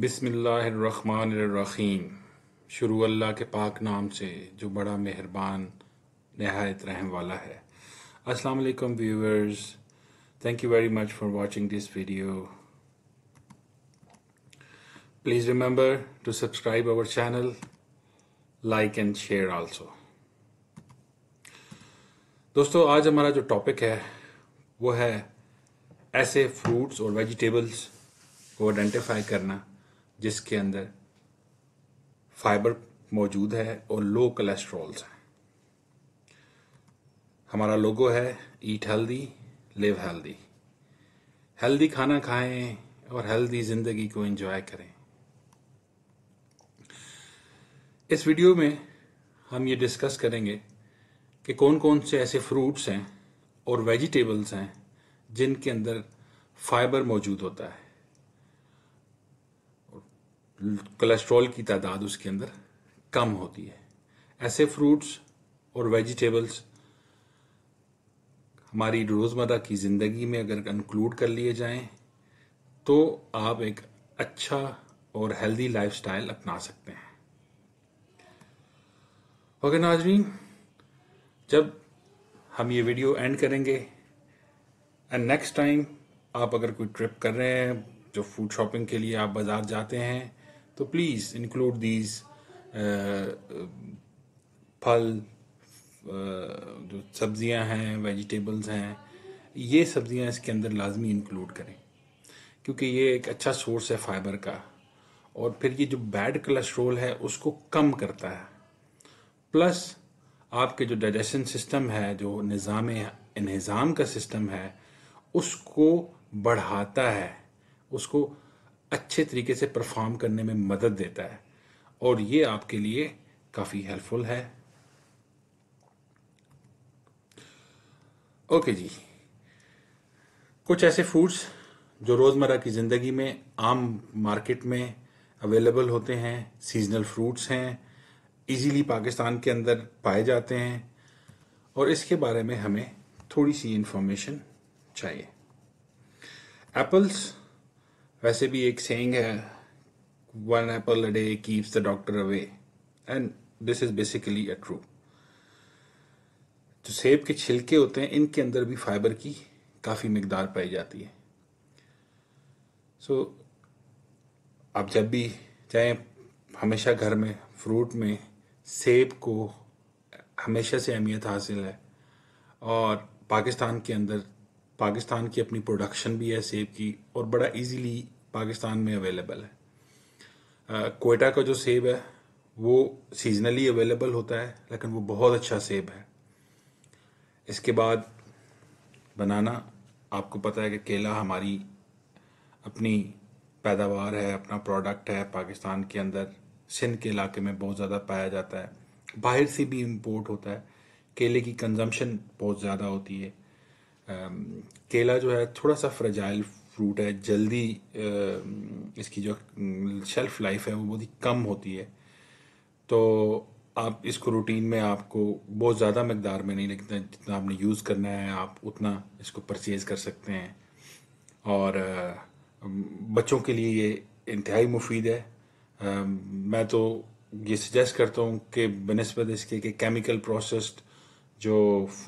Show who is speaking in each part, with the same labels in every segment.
Speaker 1: बिसमीम शुरू अल्लाह के पाक नाम से जो बड़ा मेहरबान नहायत रहम वाला है अस्सलाम वालेकुम viewers thank you very much for watching this video please remember to subscribe our channel like and share also दोस्तों आज हमारा जो टॉपिक है वो है ऐसे फ्रूट्स और वेजिटेबल्स को आइडेंटिफाई करना जिसके अंदर फाइबर मौजूद है और लो कोलेस्ट्रॉल्स हैं हमारा लोगो है eat healthy live healthy healthy खाना खाएं और हेल्दी ज़िंदगी को एंजॉय करें इस वीडियो में हम ये डिस्कस करेंगे कि कौन कौन से ऐसे फ्रूट्स हैं और वेजिटेबल्स हैं जिनके अंदर फाइबर मौजूद होता है कोलेस्ट्रॉल की तादाद उसके अंदर कम होती है ऐसे फ्रूट्स और वेजिटेबल्स हमारी रोज़मर्रा की ज़िंदगी में अगर इंक्लूड कर लिए जाएं तो आप एक अच्छा और हेल्दी लाइफस्टाइल अपना सकते हैं ओके नाजरीन जब हम ये वीडियो एंड करेंगे एंड नेक्स्ट टाइम आप अगर कोई ट्रिप कर रहे हैं जो फूड शॉपिंग के लिए आप बाज़ार जाते हैं तो प्लीज़ इंक्लूड दीज फल uh, जो सब्ज़ियां हैं वेजिटेबल्स हैं ये सब्ज़ियां इसके अंदर लाजमी इंक्लूड करें क्योंकि ये एक अच्छा सोर्स है फाइबर का और फिर ये जो बैड कोलेस्ट्रोल है उसको कम करता है प्लस आपके जो डाइजेशन सिस्टम है जो निज़ाम इन्हज़ाम का सिस्टम है उसको बढ़ाता है उसको अच्छे तरीके से परफॉर्म करने में मदद देता है और ये आपके लिए काफ़ी हेल्पफुल है ओके जी कुछ ऐसे फूड्स जो रोज़मर्रा की ज़िंदगी में आम मार्केट में अवेलेबल होते हैं सीजनल फ्रूट्स हैं इजीली पाकिस्तान के अंदर पाए जाते हैं और इसके बारे में हमें थोड़ी सी इंफॉर्मेशन चाहिए एप्पल्स वैसे भी एक सेइंग है one apple a day keeps the doctor away and this is basically a true जो सेब के छिलके होते हैं इनके अंदर भी फाइबर की काफ़ी मकदार पाई जाती है सो so, आप जब भी चाहे हमेशा घर में फ्रूट में सेब को हमेशा से अहमियत हासिल है और पाकिस्तान के अंदर पाकिस्तान की अपनी प्रोडक्शन भी है सेब की और बड़ा इजीली पाकिस्तान में अवेलेबल है कोयटा का जो सेब है वो सीजनली अवेलेबल होता है लेकिन वो बहुत अच्छा सेब है इसके बाद बनाना आपको पता है कि केला हमारी अपनी पैदावार है अपना प्रोडक्ट है पाकिस्तान के अंदर सिंध के इलाके में बहुत ज़्यादा पाया जाता है बाहर से भी इम्पोर्ट होता है केले की कंजम्पशन बहुत ज़्यादा होती है केला जो है थोड़ा सा फ्रजाइल फ्रूट है जल्दी इसकी जो शेल्फ लाइफ है वो बहुत ही कम होती है तो आप इसको रूटीन में आपको बहुत ज़्यादा मकदार में नहीं लगता जितना आपने यूज़ करना है आप उतना इसको परचेज़ कर सकते हैं और बच्चों के लिए ये इंतहाई मुफीद है मैं तो ये सजेस्ट करता हूँ कि बनस्बत इसके के केमिकल प्रोसेस्ड जो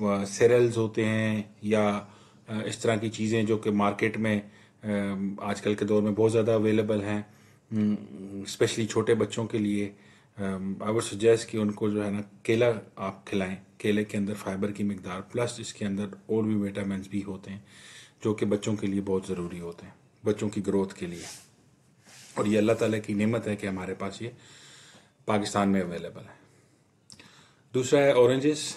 Speaker 1: सेरल्स होते हैं या इस तरह की चीज़ें जो कि मार्केट में आजकल के दौर में बहुत ज़्यादा अवेलेबल हैं स्पेशली छोटे बच्चों के लिए आई वुड सजेस्ट कि उनको जो है ना केला आप खिलाएं केले के अंदर फाइबर की मकदार प्लस इसके अंदर और भी विटामिन भी होते हैं जो कि बच्चों के लिए बहुत ज़रूरी होते हैं बच्चों की ग्रोथ के लिए और ये अल्लाह ताला की नेमत है कि हमारे पास ये पाकिस्तान में अवेलेबल है दूसरा है ऑरेंजेस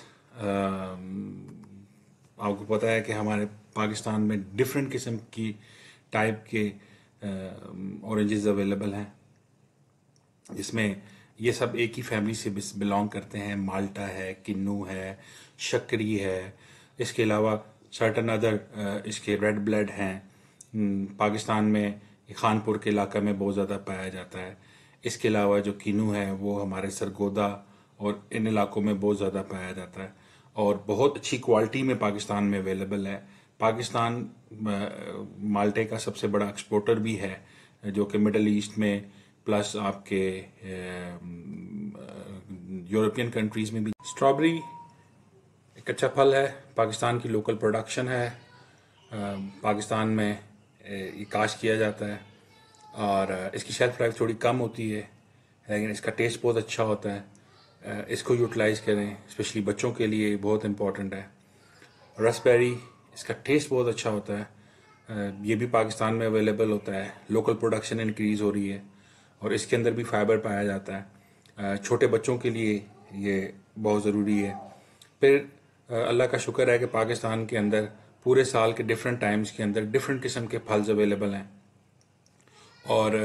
Speaker 1: आपको पता है कि हमारे पाकिस्तान में डिफरेंट किस्म की टाइप के ऑरेंजेस अवेलेबल हैं जिसमें ये सब एक ही फैमिली से बिलोंग करते हैं माल्टा है किन्नू है शकरी है इसके अलावा सर्टन अदर इसके रेड ब्लड हैं हम्म, पाकिस्तान में खानपुर के इलाका में बहुत ज़्यादा पाया जाता है इसके अलावा जो किन्नू है वो हमारे सरगोदा और इन इलाकों में बहुत ज़्यादा पाया जाता है और बहुत अच्छी क्वालिटी में पाकिस्तान में अवेलेबल है पाकिस्तान माल्टे का सबसे बड़ा एक्सपोर्टर भी है जो कि मिडल ईस्ट में प्लस आपके यूरोपियन कंट्रीज़ में भी स्ट्रॉबेरी एक अच्छा फल है पाकिस्तान की लोकल प्रोडक्शन है पाकिस्तान में काश किया जाता है और इसकी शेल्फ लाइफ थोड़ी कम होती है लेकिन इसका टेस्ट बहुत अच्छा होता है इसको यूटिलाइज़ करें स्पेशली बच्चों के लिए बहुत इम्पॉर्टेंट है रसबेरी इसका टेस्ट बहुत अच्छा होता है ये भी पाकिस्तान में अवेलेबल होता है लोकल प्रोडक्शन इंक्रीज़ हो रही है और इसके अंदर भी फाइबर पाया जाता है छोटे बच्चों के लिए ये बहुत ज़रूरी है फिर अल्लाह का शुक्र है कि पाकिस्तान के अंदर पूरे साल के डिफरेंट टाइम्स के अंदर डिफरेंट किस्म के फल्स अवेलेबल हैं और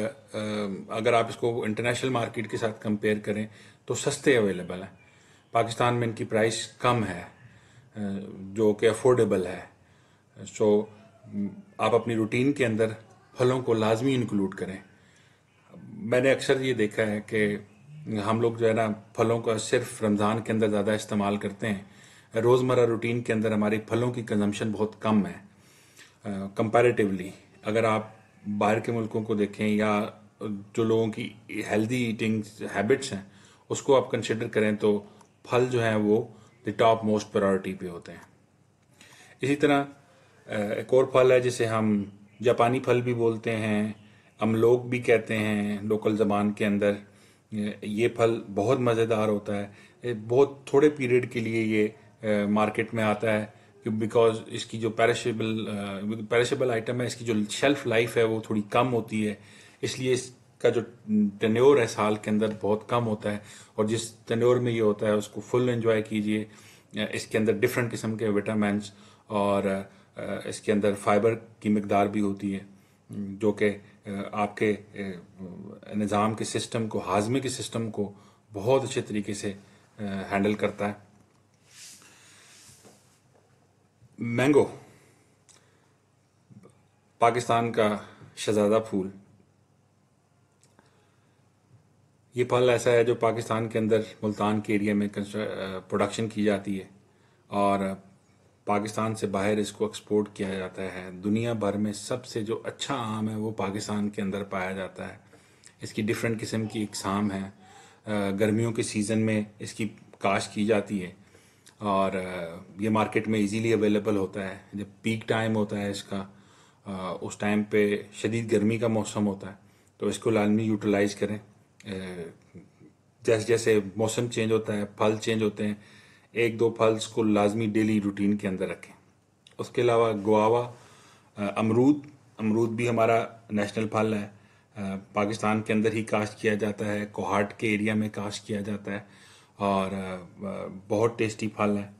Speaker 1: अगर आप इसको इंटरनेशनल मार्केट के साथ कंपेयर करें तो सस्ते अवेलेबल हैं पाकिस्तान में इनकी प्राइस कम है जो कि अफोर्डेबल है सो आप अपनी रूटीन के अंदर फलों को लाजमी इंक्लूड करें मैंने अक्सर ये देखा है कि हम लोग जो है ना फलों का सिर्फ रमज़ान के अंदर ज़्यादा इस्तेमाल करते हैं रोज़मर्रा रूटीन के अंदर हमारी फलों की कंजम्पशन बहुत कम है कंपैरेटिवली uh, अगर आप बाहर के मुल्कों को देखें या जो लोगों की हेल्दी ईटिंग हैबिट्स हैं उसको आप कंसिडर करें तो फल जो हैं वो द टॉप मोस्ट प्रायोरिटी पे होते हैं इसी तरह एक और फल है जिसे हम जापानी फल भी बोलते हैं हम लोग भी कहते हैं लोकल ज़बान के अंदर ये फल बहुत मज़ेदार होता है बहुत थोड़े पीरियड के लिए ये मार्केट में आता है बिकॉज इसकी जो पैरिशेबल पैरिशेबल आइटम है इसकी जो शेल्फ लाइफ है वो थोड़ी कम होती है इसलिए इस का जो टेन्योर है साल के अंदर बहुत कम होता है और जिस टन्योर में ये होता है उसको फुल एंजॉय कीजिए इसके अंदर डिफरेंट किस्म के विटामिन और इसके अंदर फाइबर की मकदार भी होती है जो कि आपके निज़ाम के सिस्टम को हाजमे के सिस्टम को बहुत अच्छे तरीके से हैंडल करता है मैंगो पाकिस्तान का शहजादा फूल ये फल ऐसा है जो पाकिस्तान के अंदर मुल्तान के एरिया में प्रोडक्शन की जाती है और पाकिस्तान से बाहर इसको एक्सपोर्ट किया जाता है दुनिया भर में सबसे जो अच्छा आम है वो पाकिस्तान के अंदर पाया जाता है इसकी डिफरेंट किस्म की इकसाम है गर्मियों के सीज़न में इसकी काश की जाती है और ये मार्केट में इजीली अवेलेबल होता है जब पीक टाइम होता है इसका उस टाइम पे शदीद गर्मी का मौसम होता है तो इसको लाजमी यूटिलाइज़ करें जैसे जैसे मौसम चेंज होता है फल चेंज होते हैं एक दो फल्स को लाजमी डेली रूटीन के अंदर रखें उसके अलावा गुआवा अमरूद अमरूद भी हमारा नेशनल फल है पाकिस्तान के अंदर ही काश्त किया जाता है कोहाट के एरिया में काश्त किया जाता है और बहुत टेस्टी फल है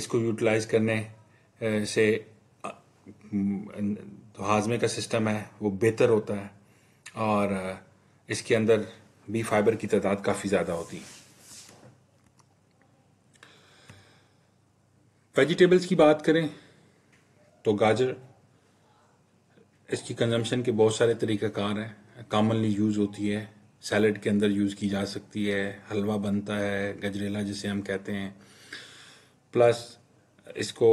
Speaker 1: इसको यूटिलाइज करने से हाजमे का सिस्टम है वो बेहतर होता है और इसके अंदर बी फाइबर की तादाद काफ़ी ज़्यादा होती है वेजिटेबल्स की बात करें तो गाजर इसकी कंजम्पशन के बहुत सारे तरीक़ाकार हैं कॉमनली यूज़ होती है सैलड के अंदर यूज़ की जा सकती है हलवा बनता है गजरेला जिसे हम कहते हैं प्लस इसको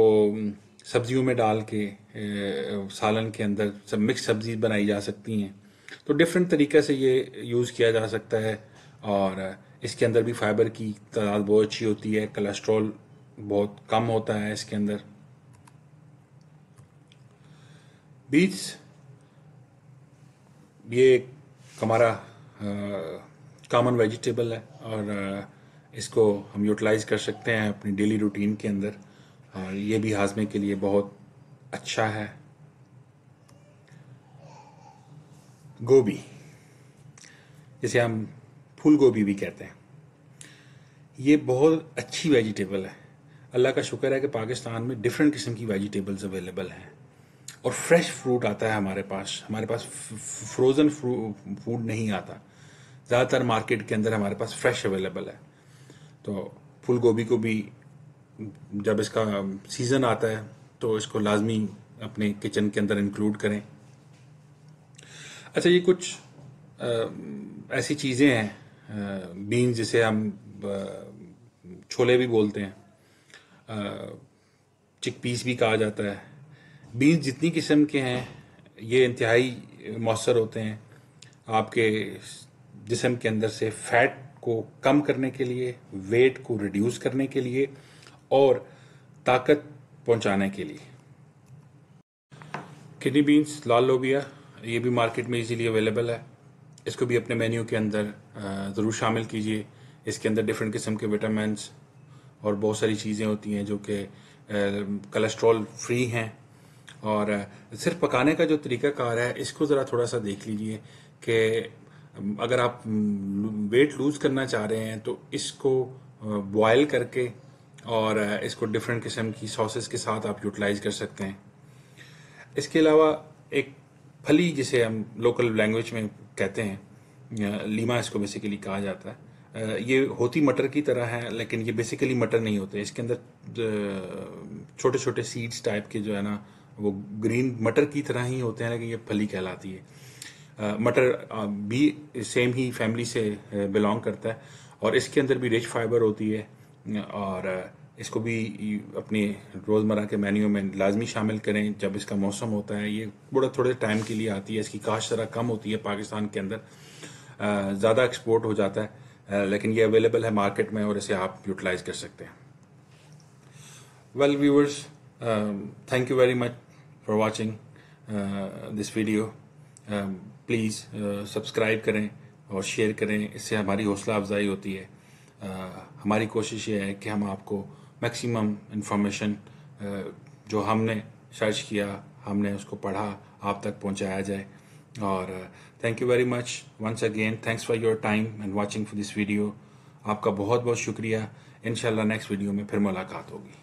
Speaker 1: सब्जियों में डाल के सालन के अंदर सब मिक्स सब्जी बनाई जा सकती हैं तो डिफरेंट तरीके से ये यूज़ किया जा सकता है और इसके अंदर भी फाइबर की तादाद बहुत अच्छी होती है कोलेस्ट्रॉल बहुत कम होता है इसके अंदर बीट्स ये हमारा कॉमन वेजिटेबल है और इसको हम यूटिलाइज कर सकते हैं अपनी डेली रूटीन के अंदर और ये भी हाजमे के लिए बहुत अच्छा है गोभी जिसे हम फूल गोभी भी कहते हैं ये बहुत अच्छी वेजिटेबल है अल्लाह का शुक्र है कि पाकिस्तान में डिफरेंट किस्म की वेजिटेबल्स अवेलेबल हैं और फ्रेश फ्रूट आता है हमारे पास हमारे पास फ्रोज़न फूड नहीं आता ज़्यादातर मार्केट के अंदर हमारे पास फ्रेश अवेलेबल है तो फूल गोभी को भी जब इसका सीज़न आता है तो इसको लाजमी अपने किचन के अंदर इंक्लूड करें अच्छा ये कुछ आ, ऐसी चीज़ें हैं बीन्स जिसे हम छोले भी बोलते हैं चिक पीस भी कहा जाता है बीन्स जितनी किस्म के हैं ये इंतहाई मौसर होते हैं आपके जिसम के अंदर से फैट को कम करने के लिए वेट को रिड्यूस करने के लिए और ताकत पहुंचाने के लिए किडनी बीन्स लाल लोबिया ये भी मार्केट में इजीली अवेलेबल है इसको भी अपने मेन्यू के अंदर ज़रूर शामिल कीजिए इसके अंदर डिफरेंट किस्म के विटामिनस और बहुत सारी चीज़ें होती हैं जो कि कोलेस्ट्रॉल फ्री हैं और सिर्फ पकाने का जो तरीका कार है इसको ज़रा थोड़ा सा देख लीजिए कि अगर आप वेट लूज़ करना चाह रहे हैं तो इसको बॉयल करके और इसको डिफरेंट किस्म की सॉसेस के साथ आप यूटिलाइज कर सकते हैं इसके अलावा एक फली जिसे हम लोकल लैंग्वेज में कहते हैं लीमा इसको बेसिकली कहा जाता है ये होती मटर की तरह है लेकिन ये बेसिकली मटर नहीं होते इसके अंदर छोटे छोटे सीड्स टाइप के जो है ना वो ग्रीन मटर की तरह ही होते हैं लेकिन ये फली कहलाती है मटर भी सेम ही फैमिली से बिलोंग करता है और इसके अंदर भी रिच फाइबर होती है और इसको भी अपने रोज़मर्रा के मेन्यू में लाजमी शामिल करें जब इसका मौसम होता है ये बड़ा थोड़े टाइम के लिए आती है इसकी काश ज़रा कम होती है पाकिस्तान के अंदर ज़्यादा एक्सपोर्ट हो जाता है लेकिन ये अवेलेबल है मार्केट में और इसे आप यूटिलाइज कर सकते हैं well viewers thank you very much for watching this video please subscribe करें और शेयर करें इससे हमारी हौसला अफजाई होती है uh, हमारी कोशिश ये है कि हम आपको मैक्सिमम इन्फॉर्मेशन uh, जो हमने सर्च किया हमने उसको पढ़ा आप तक पहुंचाया जाए और thank you very much once again thanks for your time and watching for this video आपका बहुत बहुत शुक्रिया इनशाला नेक्स्ट वीडियो में फिर मुलाकात होगी